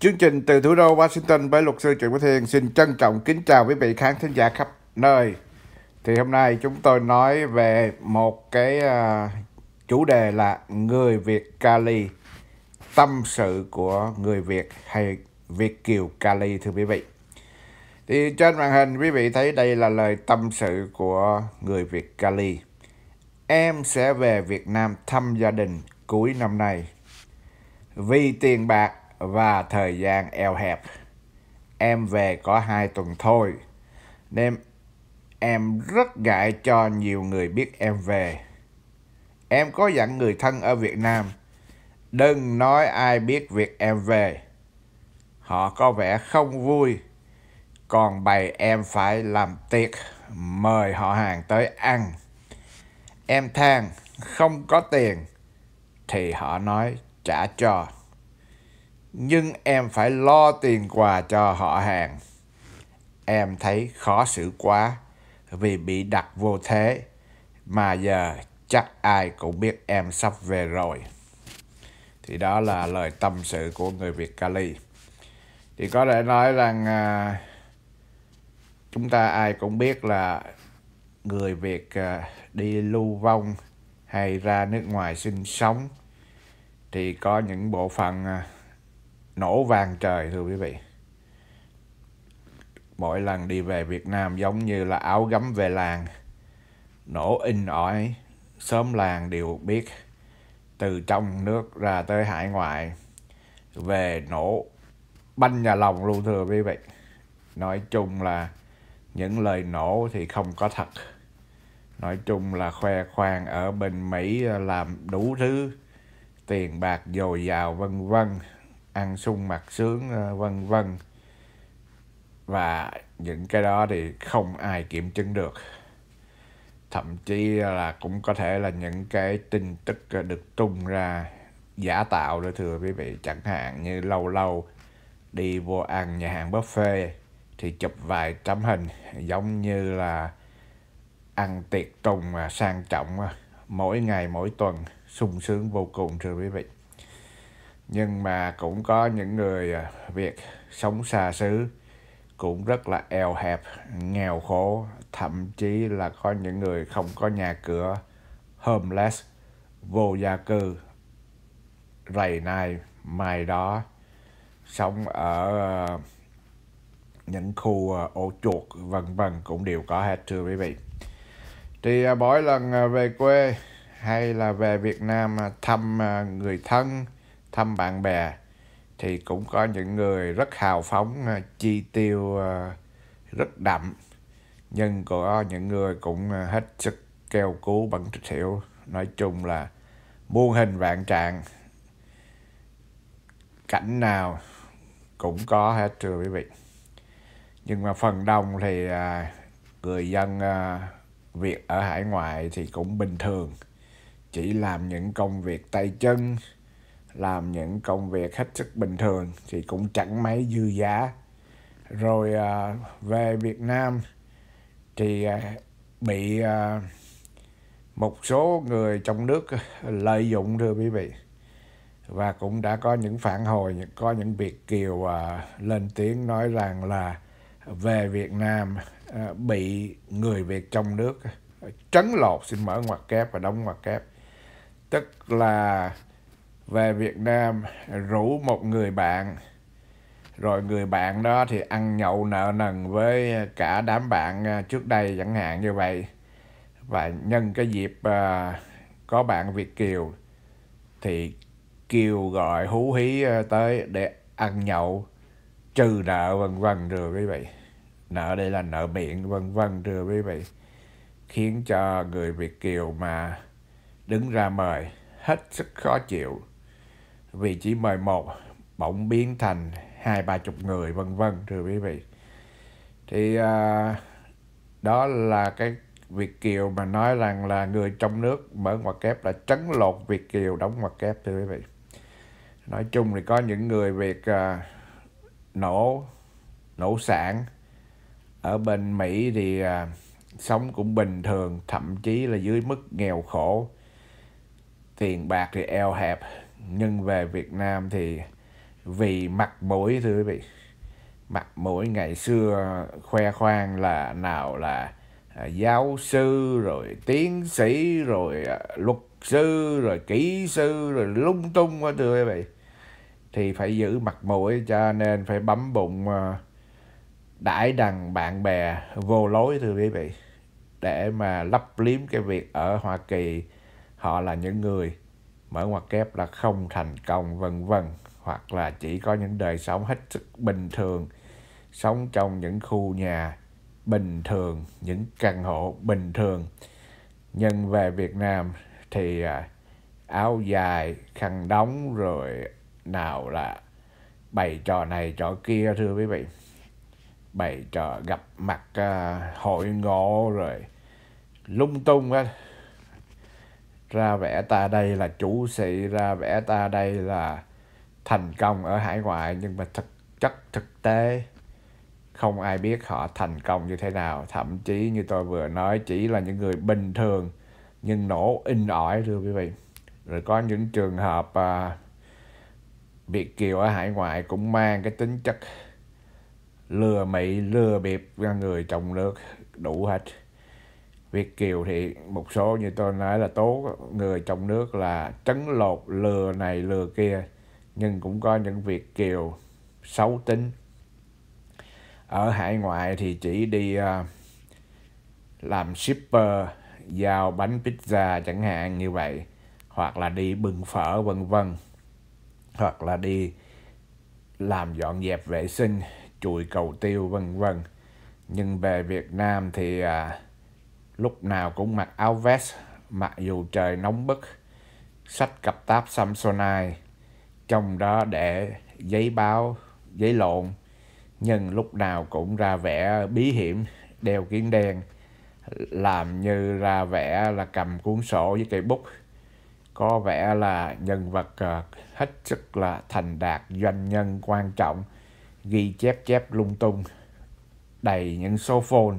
Chương trình từ thủ đô Washington với luật sư Trần Quốc Thiên xin trân trọng kính chào quý vị khán thính giả khắp nơi. Thì hôm nay chúng tôi nói về một cái uh, chủ đề là người Việt Cali, tâm sự của người Việt hay Việt Kiều Cali thưa quý vị. Thì trên màn hình quý vị thấy đây là lời tâm sự của người Việt Cali. Em sẽ về Việt Nam thăm gia đình cuối năm nay. Vì tiền bạc và thời gian eo hẹp. Em về có hai tuần thôi, nên em rất ngại cho nhiều người biết em về. Em có dặn người thân ở Việt Nam, đừng nói ai biết việc em về. Họ có vẻ không vui, còn bày em phải làm tiệc, mời họ hàng tới ăn. Em than, không có tiền, thì họ nói trả cho nhưng em phải lo tiền quà cho họ hàng. Em thấy khó xử quá vì bị đặt vô thế mà giờ chắc ai cũng biết em sắp về rồi. Thì đó là lời tâm sự của người Việt Cali. Thì có thể nói rằng à, chúng ta ai cũng biết là người Việt à, đi lưu vong hay ra nước ngoài sinh sống thì có những bộ phận à, nổ vàng trời thưa quý vị mỗi lần đi về Việt Nam giống như là áo gấm về làng nổ in ỏi sớm làng đều biết từ trong nước ra tới hải ngoại về nổ banh nhà lòng luôn thưa quý vị nói chung là những lời nổ thì không có thật nói chung là khoe khoang ở bên mỹ làm đủ thứ tiền bạc dồi dào vân vân ăn sung mặc sướng ờ, vân vân và những cái đó thì không ai kiểm chứng được thậm chí là cũng có thể là những cái tin tức ờ, được tung ra giả tạo nữa thưa quý vị chẳng hạn như lâu lâu đi vô ăn nhà hàng buffet thì chụp vài tấm hình giống như là ăn tiệc tùng mà sang trọng ờ, mỗi ngày mỗi tuần sung sướng vô cùng thưa quý vị nhưng mà cũng có những người à, Việt sống xa xứ cũng rất là eo hẹp, nghèo khổ, thậm chí là có những người không có nhà cửa, homeless, vô gia cư, rầy này, mai đó, sống ở à, những khu ổ à, chuột vân vân cũng đều có hết thưa quý vị. Thì mỗi lần về quê hay là về Việt Nam thăm người thân, thăm bạn bè thì cũng có những người rất hào phóng à, chi tiêu à, rất đậm nhưng có những người cũng à, hết sức keo cứu bẩn thỉu nói chung là muôn hình vạn trạng cảnh nào cũng có hết thưa quý vị nhưng mà phần đông thì người dân à, việt ở hải ngoại thì cũng bình thường chỉ làm những công việc tay chân làm những công việc hết sức bình thường thì cũng chẳng mấy dư giá rồi à, về Việt Nam thì à, bị à, một số người trong nước lợi dụng thưa quý vị và cũng đã có những phản hồi có những việt kiều lên tiếng nói rằng là về Việt Nam bị người Việt trong nước trấn lột xin mở ngoặc kép và đóng ngoặc kép tức là về Việt Nam rủ một người bạn rồi người bạn đó thì ăn nhậu nợ nần với cả đám bạn à, trước đây chẳng hạn như vậy và nhân cái dịp à, có bạn Việt Kiều thì Kiều gọi hú hí à, tới để ăn nhậu trừ nợ vân vân rồi quý vị nợ đây là nợ miệng vân vân rồi quý vị khiến cho người Việt Kiều mà đứng ra mời hết sức khó chịu vị trí 11 bỗng biến thành hai ba chục người vân vân thưa quý vị thì à, đó là cái Việt Kiều mà nói rằng là người trong nước mở ngoặc kép là trấn lột Việt Kiều đóng ngoặc kép thưa quý vị nói chung thì có những người Việt à, nổ nổ sản ở bên Mỹ thì à, sống cũng bình thường thậm chí là dưới mức nghèo khổ tiền bạc thì eo hẹp nhưng về Việt Nam thì vì mặt mũi thưa quý vị mặt mũi ngày xưa khoe khoang là nào là à, giáo sư rồi tiến sĩ rồi à, luật sư rồi kỹ sư rồi lung tung quá thưa quý vị thì phải giữ mặt mũi cho nên phải bấm bụng à, đãi đằng bạn bè vô lối thưa quý vị để mà lấp liếm cái việc ở Hoa Kỳ họ là những người mở ngoặc kép là không thành công vân vân hoặc là chỉ có những đời sống hết sức bình thường sống trong những khu nhà bình thường những căn hộ bình thường nhưng về Việt Nam thì à, áo dài khăn đóng rồi nào là bày trò này trò kia thưa quý vị bày trò gặp mặt à, hội ngộ rồi lung tung á ra vẽ ta đây là chủ sĩ ra vẽ ta đây là thành công ở hải ngoại nhưng mà thực chất thực tế không ai biết họ thành công như thế nào thậm chí như tôi vừa nói chỉ là những người bình thường nhưng nổ in ỏi thưa quý vị rồi có những trường hợp à, Việt Kiều ở hải ngoại cũng mang cái tính chất lừa mị, lừa bịp ra người trong nước đủ hết. Việt Kiều thì một số như tôi nói là tố người trong nước là trấn lột lừa này lừa kia nhưng cũng có những Việt Kiều xấu tính ở hải ngoại thì chỉ đi uh, làm shipper giao bánh pizza chẳng hạn như vậy hoặc là đi bưng phở vân vân hoặc là đi làm dọn dẹp vệ sinh chùi cầu tiêu vân vân nhưng về Việt Nam thì uh, lúc nào cũng mặc áo vest mặc dù trời nóng bức sách cặp táp Samsonite trong đó để giấy báo giấy lộn nhưng lúc nào cũng ra vẻ bí hiểm đeo kiến đen làm như ra vẻ là cầm cuốn sổ với cây bút có vẻ là nhân vật ờ, hết sức là thành đạt doanh nhân quan trọng ghi chép chép lung tung đầy những số phone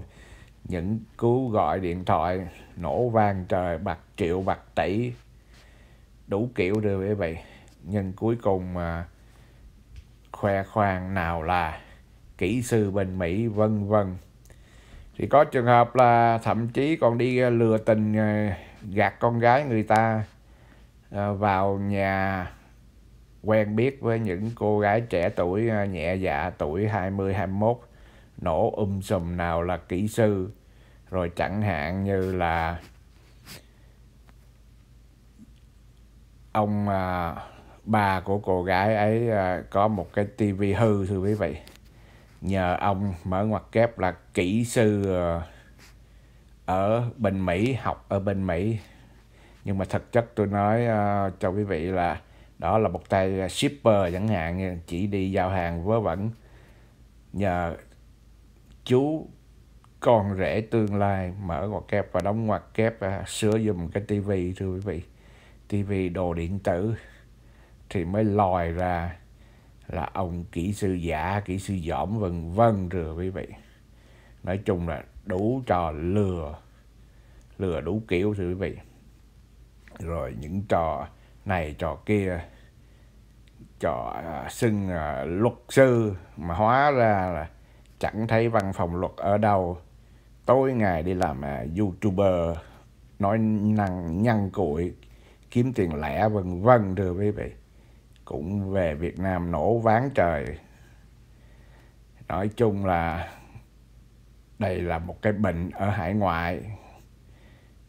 những cú gọi điện thoại nổ vang trời bạc triệu bạc tỷ đủ kiểu rồi quý vậy nhưng cuối cùng mà khoe khoang nào là kỹ sư bên Mỹ vân vân thì có trường hợp là thậm chí còn đi ờ, lừa tình ờ, gạt con gái người ta ờ, vào nhà quen biết với những cô gái trẻ tuổi nhẹ dạ tuổi 20 21 nổ um sùm nào là kỹ sư rồi chẳng hạn như là ông à, bà của cô gái ấy à, có một cái tivi hư thưa quý vị nhờ ông mở ngoặc kép là kỹ sư à, ở bên Mỹ học ở bên Mỹ nhưng mà thực chất tôi nói à, cho quý vị là đó là một tay shipper chẳng hạn chỉ đi giao hàng vớ vẩn nhờ chú con rể tương lai mở ngoặc kép và đóng ngoặc kép à, sửa dùm cái tivi thưa quý vị tivi đồ điện tử thì mới lòi ra là ông kỹ sư giả kỹ sư dỏm vân vân rồi quý vị nói chung là đủ trò lừa lừa đủ kiểu thưa quý vị rồi những trò này trò kia trò à, xưng à, luật sư mà hóa ra là chẳng thấy văn phòng luật ở đâu tối ngày đi làm à, youtuber nói năng nhăn cụi kiếm tiền lẻ vân vân thưa quý vị cũng về Việt Nam nổ ván trời nói chung là đây là một cái bệnh ở hải ngoại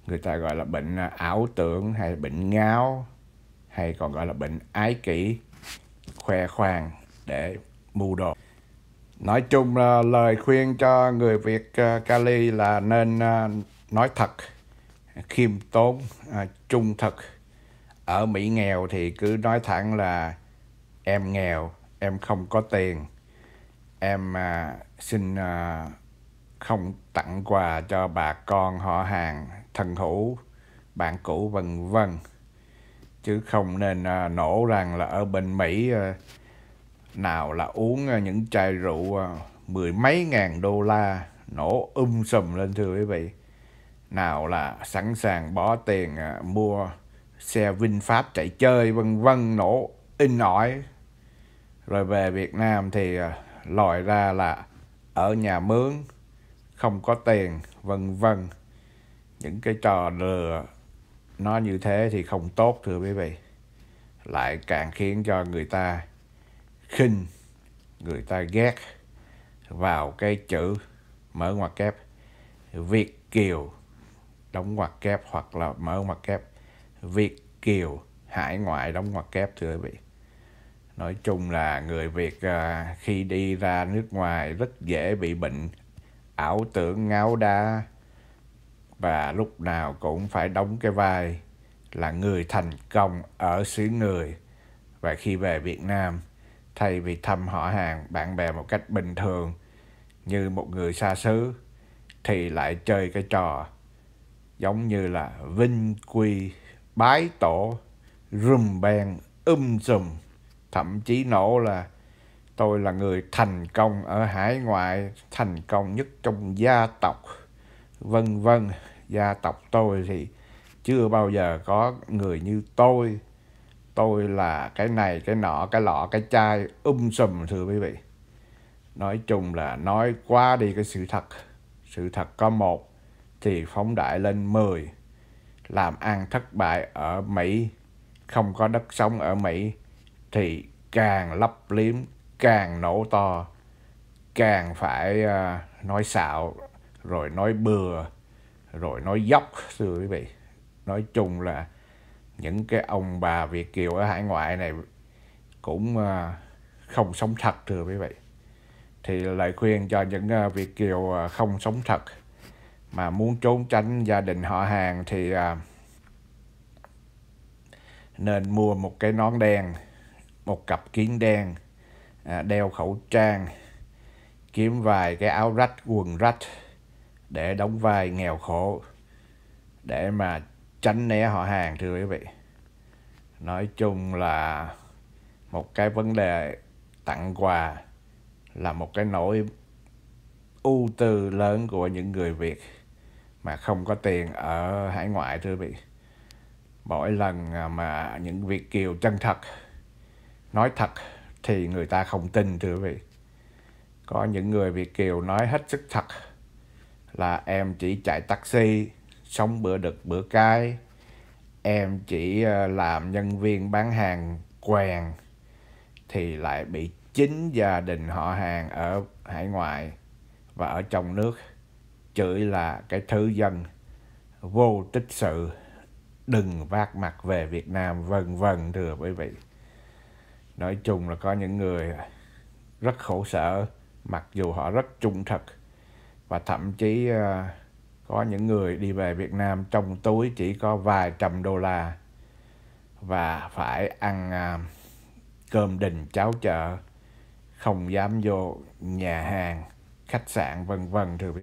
người ta gọi là bệnh à, ảo tưởng hay bệnh ngáo hay còn gọi là bệnh ái kỷ khoe khoang để mua đồ nói chung là lời khuyên cho người Việt à, Cali là nên à, nói thật khiêm tốn à, trung thực ở Mỹ nghèo thì cứ nói thẳng là em nghèo em không có tiền em xin không tặng quà cho bà con họ hàng thân hữu bạn cũ vân vân chứ không nên nổ rằng là ở bên Mỹ nào là uống à, những chai rượu à, mười mấy ngàn đô la nổ um sùm lên thưa quý vị nào là sẵn sàng bỏ tiền à, mua xe VinFast chạy chơi vân vân nổ in ỏi rồi về Việt Nam thì lòi ra là ở nhà mướn không có tiền vân vân những cái trò lừa nó như thế thì không tốt thưa quý vị lại càng khiến cho người ta khinh người ta ghét vào cái chữ mở ngoặc kép Việt Kiều đóng ngoặc kép hoặc là mở ngoặc kép Việt Kiều hải ngoại đóng ngoặc kép thưa quý vị nói chung là người Việt à, khi đi ra nước ngoài rất dễ bị bệnh ảo tưởng ngáo đá và lúc nào cũng phải đóng cái vai là người thành công ở xứ người và khi về Việt Nam thay vì thăm họ hàng bạn bè một cách bình thường như một người xa xứ thì lại chơi cái trò giống như là vinh quy bái tổ rùm bèn um sùm thậm chí nổ là tôi là người thành công ở hải ngoại thành công nhất trong gia tộc vân vân gia tộc tôi thì chưa bao giờ có người như tôi tôi là cái này cái nọ cái lọ cái chai um sùm thưa quý vị nói chung là nói quá đi cái sự thật sự thật có một thì phóng đại lên 10 làm ăn thất bại ở Mỹ không có đất sống ở Mỹ thì càng lấp liếm càng nổ to càng phải uh, nói xạo rồi nói bừa rồi nói dốc thưa quý vị nói chung là những cái ông bà Việt Kiều ở hải ngoại này cũng ờ, không sống thật thưa quý vị thì lời khuyên cho những ờ, Việt Kiều ờ, không sống thật mà muốn trốn tránh gia đình họ hàng thì nên mua một cái nón đen một cặp kiến đen đeo khẩu trang kiếm vài cái áo rách quần rách để đóng vai nghèo khổ để mà tránh né họ hàng thưa quý vị nói chung là một cái vấn đề tặng quà là một cái nỗi ưu tư lớn của những người Việt mà không có tiền ở hải ngoại thưa quý vị. Mỗi lần mà những Việt kiều chân thật nói thật thì người ta không tin thưa quý vị. Có những người Việt kiều nói hết sức thật là em chỉ chạy taxi Xong bữa đực bữa cái, em chỉ ờ, làm nhân viên bán hàng quen thì lại bị chính gia đình họ hàng ở hải ngoại và ở trong nước chửi là cái thứ dân vô tích sự đừng vác mặt về Việt Nam vân vân thưa quý vị nói chung là có những người rất khổ sở mặc dù họ rất trung thực và thậm chí ờ, có những người đi về Việt Nam trong túi chỉ có vài trăm đô la và phải ăn à, cơm đình cháo chợ không dám vô nhà hàng khách sạn vân vân thưa quý